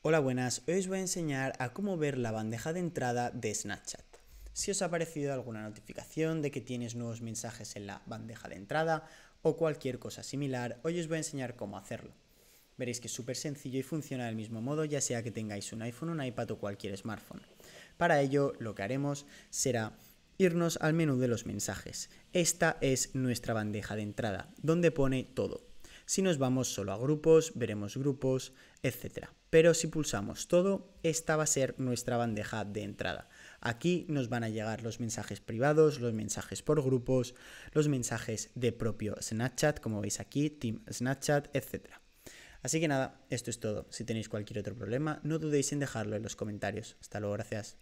Hola buenas, hoy os voy a enseñar a cómo ver la bandeja de entrada de Snapchat. Si os ha aparecido alguna notificación de que tienes nuevos mensajes en la bandeja de entrada o cualquier cosa similar, hoy os voy a enseñar cómo hacerlo. Veréis que es súper sencillo y funciona del mismo modo ya sea que tengáis un iPhone, un iPad o cualquier smartphone. Para ello lo que haremos será irnos al menú de los mensajes. Esta es nuestra bandeja de entrada, donde pone todo. Si nos vamos solo a grupos, veremos grupos, etc. Pero si pulsamos todo, esta va a ser nuestra bandeja de entrada. Aquí nos van a llegar los mensajes privados, los mensajes por grupos, los mensajes de propio Snapchat, como veis aquí, Team Snapchat, etc. Así que nada, esto es todo. Si tenéis cualquier otro problema, no dudéis en dejarlo en los comentarios. Hasta luego, gracias.